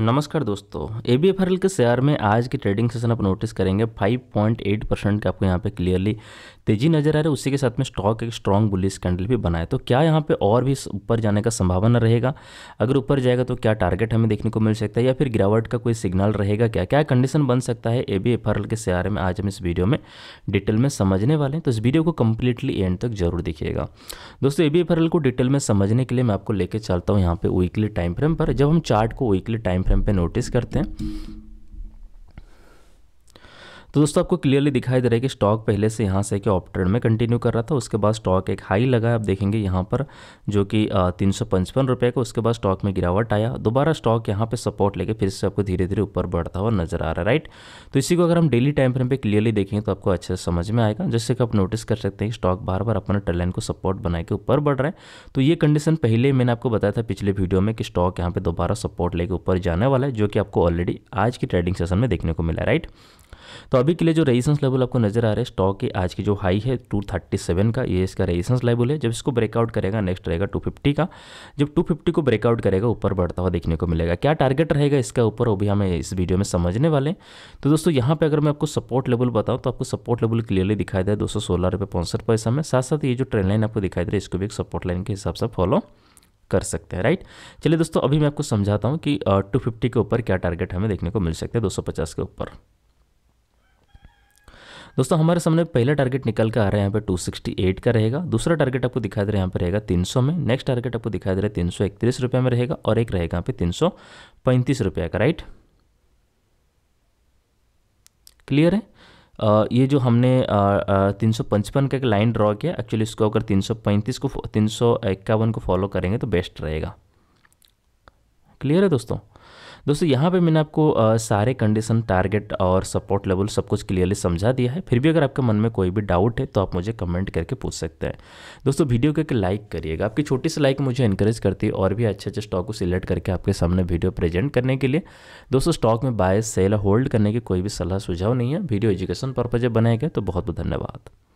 नमस्कार दोस्तों A B F के शेयर में आज की ट्रेडिंग सेशन आप नोटिस करेंगे 5.8 परसेंट का आपको यहाँ पे क्लियरली तेजी नजर आ रहा है उसी के साथ में स्टॉक एक स्ट्रॉन्ग बुलिस कैंडल भी बनाए तो क्या यहाँ पे और भी ऊपर जाने का संभावना रहेगा अगर ऊपर जाएगा तो क्या टारगेट हमें देखने को मिल सकता है या फिर गिरावट का कोई सिग्नल रहेगा क्या क्या कंडीशन बन सकता है ए बी एफ के शेयर में आज हम इस वीडियो में डिटेल में समझने वाले हैं तो इस वीडियो को कम्प्लीटली एंड तक जरूर देखिएगा दोस्तों ए बी एफ को डिटेल में समझने के लिए मैं आपको लेकर चलता हूँ यहाँ पर वीकली टाइम फ्रेम पर जब हम चार्ट को वीकली टाइम फ्रेम पे नोटिस करते हैं तो दोस्तों आपको क्लियरली दिखाई दे रहा है कि स्टॉक पहले से यहाँ से कि ऑप ट्रेंड में कंटिन्यू कर रहा था उसके बाद स्टॉक एक हाई लगा आप देखेंगे यहाँ पर जो कि तीन सौ पचपन रुपये का उसके बाद स्टॉक में गिरावट आया दोबारा स्टॉक यहाँ पर सपोर्ट लेके फिर से आपको धीरे धीरे ऊपर बढ़ता हुआ नजर आ रहा है राइट तो इसी को अगर हम डेली टाइम फ्रेम पर क्लियरली देखें तो आपको अच्छे से समझ में आएगा जैसे कि आप नोटिस कर सकते हैं स्टॉक बार बार अपने ट्रेलाइन को सपोर्ट बना के ऊपर बढ़ रहा है तो ये कंडीशन पहले मैंने आपको बताया था पिछले वीडियो में कि स्टॉक यहाँ पर दोबारा सपोर्ट लेके ऊपर जाने वाला है जो कि आपको ऑलरेडी आज की ट्रेडिंग सेशन में देखने को मिला राइट तो अभी के लिए जो रेजिस्टेंस लेवल आपको नजर आ रहा है स्टॉक की आज की जो हाई है 237 का ये इसका रेजिस्टेंस लेवल है जब इसको ब्रेकआउट करेगा नेक्स्ट रहेगा 250 का जब 250 को ब्रेकआउट करेगा ऊपर बढ़ता हुआ देखने को मिलेगा क्या टारगेट रहेगा इसका ऊपर वो भी हमें इस वीडियो में समझने वाले तो दोस्तों यहाँ पर अगर मैं आपको सपोर्ट लेवल बताऊँ तो आपको सपोर्ट लेवल क्लियरली दिखाई दे दो सौ सोलह रुपये पैंसठ पैसा में साथ साथ ये जो ट्रेन लाइन आपको दिखाई दे रही है इसको भी एक सपोर्ट लाइन के हिसाब से फॉलो कर सकते हैं राइट चलिए दोस्तों अभी मैं आपको समझाता हूँ कि टू फिफ्टी के ऊपर क्या टारगेट हमें देखने को मिल सकते हैं दो सौ पचास के ऊपर दोस्तों हमारे सामने पहला टारगेट निकल के आ रहा है यहाँ पे 268 का रहेगा दूसरा टारगेट आपको दिखाई दे रहा है यहाँ पर रहेगा 300 में नेक्स्ट टारगेट आपको दिखाई दे रहा है तीन सौ इकतीस रुपये में रहेगा और एक रहेगा यहाँ पे तीन सौ पैंतीस रुपये का राइट क्लियर है आ, ये जो हमने तीन सौ पचपन का एक लाइन ड्रॉ किया एक्चुअली इसको अगर तीन सौ पैंतीस को तीन सौ इक्यावन को फॉलो करेंगे तो बेस्ट रहेगा क्लियर है दोस्तों दोस्तों यहाँ पे मैंने आपको आ, सारे कंडीशन टारगेट और सपोर्ट लेवल सब कुछ क्लियरली समझा दिया है फिर भी अगर आपके मन में कोई भी डाउट है तो आप मुझे कमेंट करके पूछ सकते हैं दोस्तों वीडियो को एक लाइक करिएगा आपकी छोटी सी लाइक मुझे इंकरेज करती है और भी अच्छे अच्छे स्टॉक को सिलेक्ट करके आपके सामने वीडियो प्रेजेंट करने के लिए दोस्तों स्टॉक में बाय सेल होल्ड करने की कोई भी सलाह सुझाव नहीं है वीडियो एजुकेशन पर्पज जब बनाएगा तो बहुत बहुत धन्यवाद